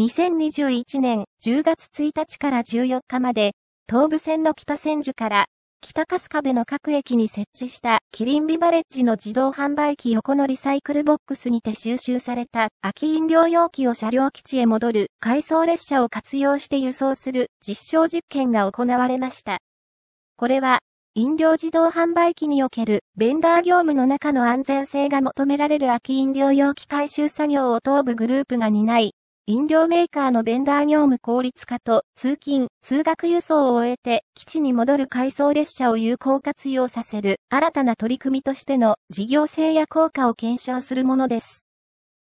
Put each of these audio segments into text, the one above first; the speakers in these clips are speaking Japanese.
2021年10月1日から14日まで、東武線の北千住から北春日部の各駅に設置したキリンビバレッジの自動販売機横のリサイクルボックスにて収集された空き飲料容器を車両基地へ戻る回送列車を活用して輸送する実証実験が行われました。これは、飲料自動販売機におけるベンダー業務の中の安全性が求められる空き飲料容器回収作業を東部グループが担い、飲料メーカーのベンダー業務効率化と通勤、通学輸送を終えて基地に戻る回送列車を有効活用させる新たな取り組みとしての事業性や効果を検証するものです。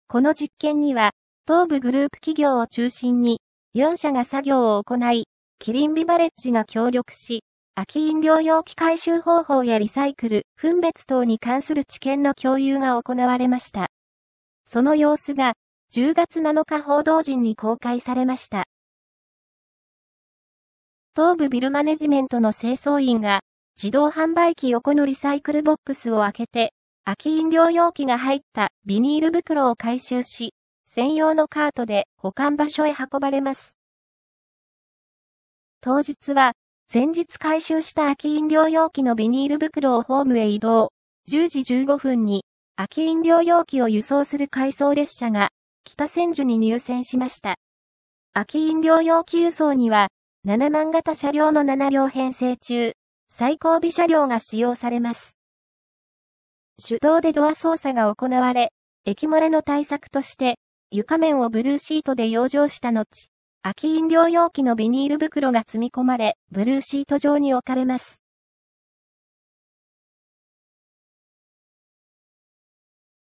この実験には、東部グループ企業を中心に、4社が作業を行い、キリンビバレッジが協力し、空き飲料容器回収方法やリサイクル、分別等に関する知見の共有が行われました。その様子が、10月7日報道陣に公開されました。東部ビルマネジメントの清掃員が、自動販売機横のリサイクルボックスを開けて、空き飲料容器が入ったビニール袋を回収し、専用のカートで保管場所へ運ばれます。当日は、前日回収した空き飲料容器のビニール袋をホームへ移動、10時15分に空き飲料容器を輸送する回送列車が北千住に入線しました。秋飲料用急送には、7万型車両の7両編成中、最後尾車両が使用されます。手動でドア操作が行われ、液漏れの対策として、床面をブルーシートで養生した後、秋飲料容器のビニール袋が積み込まれ、ブルーシート上に置かれます。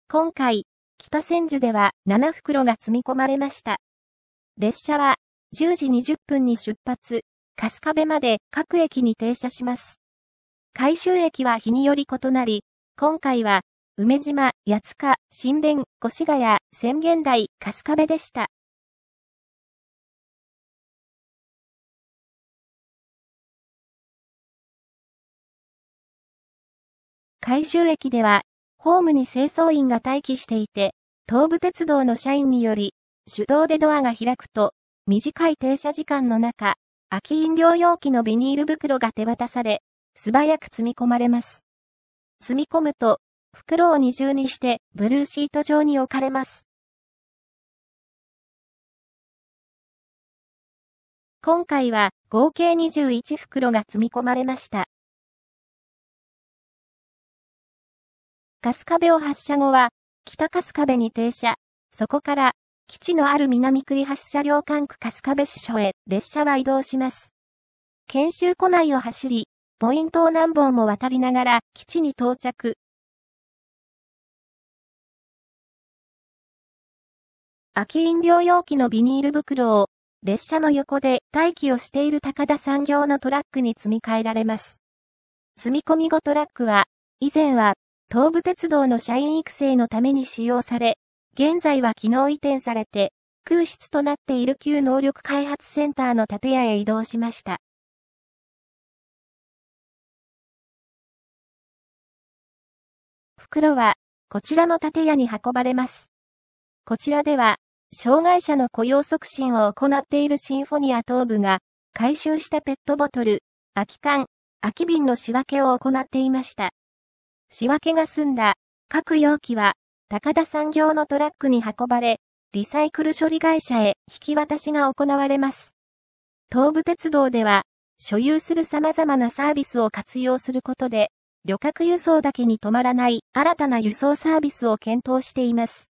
今回、北千住では7袋が積み込まれました。列車は10時20分に出発、春日部まで各駅に停車します。回収駅は日により異なり、今回は梅島、八塚、新田、越谷、宣言台、春日部でした。回収駅ではホームに清掃員が待機していて、東武鉄道の社員により、手動でドアが開くと、短い停車時間の中、空き飲料容器のビニール袋が手渡され、素早く積み込まれます。積み込むと、袋を二重にして、ブルーシート状に置かれます。今回は、合計21袋が積み込まれました。春日部を発射後は、北春日部に停車。そこから、基地のある南栗発車両管区春日部支所へ列車は移動します。研修庫内を走り、ポイントを何本も渡りながら基地に到着。空き飲料容器のビニール袋を列車の横で待機をしている高田産業のトラックに積み替えられます。積み込み後トラックは以前は東武鉄道の社員育成のために使用され、現在は機能移転されて、空室となっている旧能力開発センターの建屋へ移動しました。袋は、こちらの建屋に運ばれます。こちらでは、障害者の雇用促進を行っているシンフォニア東部が、回収したペットボトル、空き缶、空き瓶の仕分けを行っていました。仕分けが済んだ、各容器は、高田産業のトラックに運ばれ、リサイクル処理会社へ引き渡しが行われます。東武鉄道では、所有する様々なサービスを活用することで、旅客輸送だけに止まらない新たな輸送サービスを検討しています。